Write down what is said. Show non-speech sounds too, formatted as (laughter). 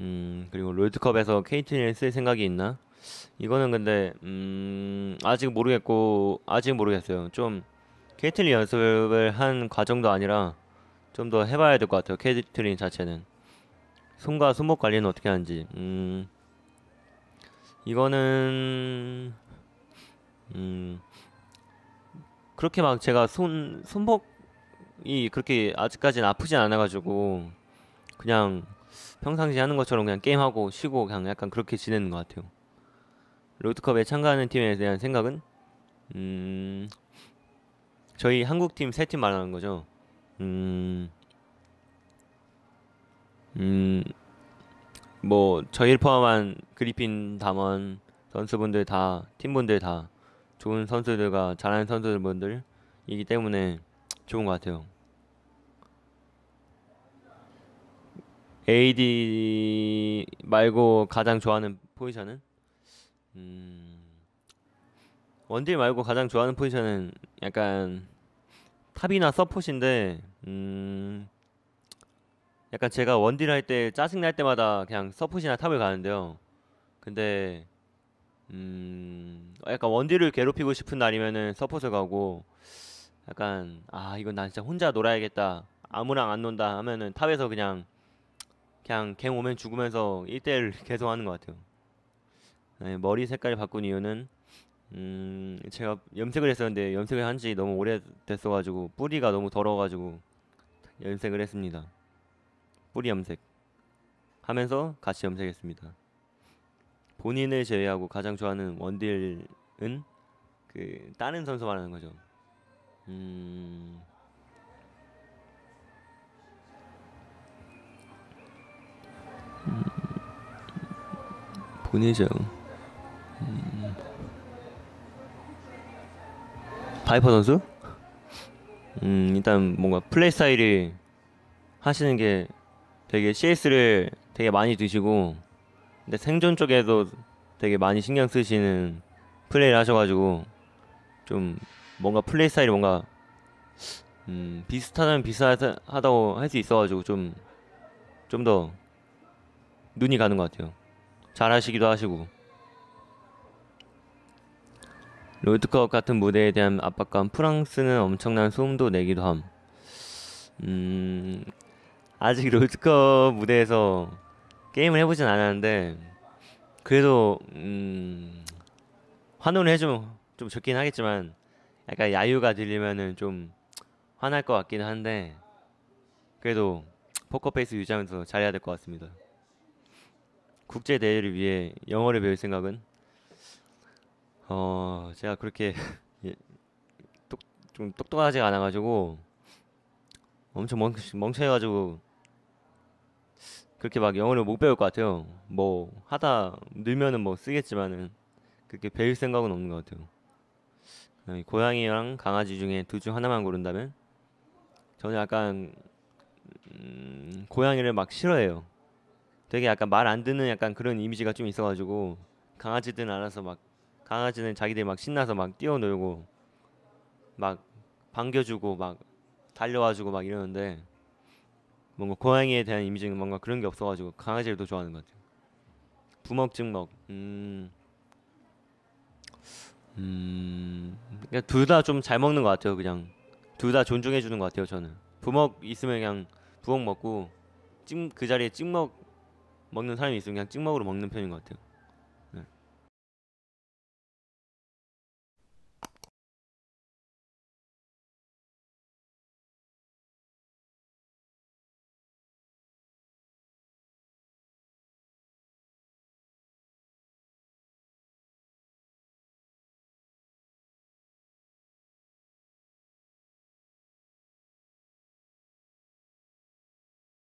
음 그리고 롤드컵에서 케 k t 을쓸 생각이 있나? 이거는 근데 음 아직 모르겠고 아직 모르겠어요. 좀 케이틀린 연습을 한 과정도 아니라 좀 더 해봐야 될 것 같아요. 케이틀린 자체는 손과 손목 관리는 어떻게 하는지. 음 이거는 음 그렇게 막 제가 손 손목이 그렇게 아직까지는 아프진 않아가지고 그냥 평상시 하는 것처럼 그냥 게임하고 쉬고 그냥 약간 그렇게 지내는 것 같아요. 로드컵에 참가하는 팀에 대한 생각은 음 저희 한국 팀 세 팀 말하는 거죠. 음, 음, 뭐 저희를 포함한 그리핀 담원 선수분들 다 팀분들 다 좋은 선수들과 잘하는 선수들분들이기 때문에 좋은 것 같아요. AD 말고 가장 좋아하는 포지션은? 음, 원딜 말고 가장 좋아하는 포지션은 약간 탑이나 서폿인데 음, 약간 제가 원딜 할 때 짜증 날 때마다 그냥 서폿이나 탑을 가는데요. 근데 음, 약간 원딜을 괴롭히고 싶은 날이면은 서폿을 가고 약간 아 이건 나 진짜 혼자 놀아야겠다 아무랑 안 논다 하면은 탑에서 그냥 그냥 갱 오면 죽으면서 1대1 (laughs) 계속 하는 것 같아요. 네, 머리 색깔을 바꾼 이유는 음, 제가 염색을 했었는데 염색을 한 지 너무 오래됐어 가지고 뿌리가 너무 더러워 가지고 염색을 했습니다. 뿌리 염색 하면서 같이 염색했습니다. 본인을 제외하고 가장 좋아하는 원딜은 그 다른 선수 말하는 거죠. 음. 분내정 음. 바이퍼 선수? 음 일단 뭔가 플레이 스타일이 하시는 게 되게 CS를 되게 많이 드시고 근데 생존 쪽에도 되게 많이 신경 쓰시는 플레이를 하셔가지고 좀 뭔가 플레이 스타일이 뭔가 음, 비슷하다면 비슷하다고 할 수 있어가지고 좀 좀 더 눈이 가는 것 같아요. 잘 하시기도 하시고 롤드컵 같은 무대에 대한 압박감 프랑스는 엄청난 소음도 내기도 함 음, 아직 롤드컵 무대에서 게임을 해보진 않았는데 그래도 음, 환호를 해주면 좀좋긴 하겠지만 약간 야유가 들리면은 좀 화날 것 같기는 한데 그래도 포커페이스 유지하면서 잘해야 될 것 같습니다. 국제 대회를 위해 영어를 배울 생각은 어 제가 그렇게 (laughs) 예, 똑, 좀 똑똑하지 않아가지고 엄청 멍, 멍청해가지고 그렇게 막 영어를 못 배울 것 같아요. 뭐 하다 늘면은 뭐 쓰겠지만은 그렇게 배울 생각은 없는 것 같아요. 어, 고양이랑 강아지 중에 둘 중 하나만 고른다면 저는 약간 음, 고양이를 막 싫어해요. 되게 약간 말 안 듣는 약간 그런 이미지가 좀 있어가지고 강아지들 알아서 막 강아지는 자기들 막 신나서 막 뛰어놀고 막 반겨주고 막 달려와주고 막 이러는데 뭔가 고양이에 대한 이미지는 뭔가 그런 게 없어가지고 강아지를 더 좋아하는 것 같아요. 부먹증먹. 음. 음. 그니까둘 다 좀 잘 먹는 것 같아요. 그냥 둘 다 존중해 주는 것 같아요. 저는 부먹 있으면 그냥 부먹 먹고 찜 그 자리에 찍먹 먹는 사람이 있으면 그냥 찍먹으로 먹는 편인 것 같아요.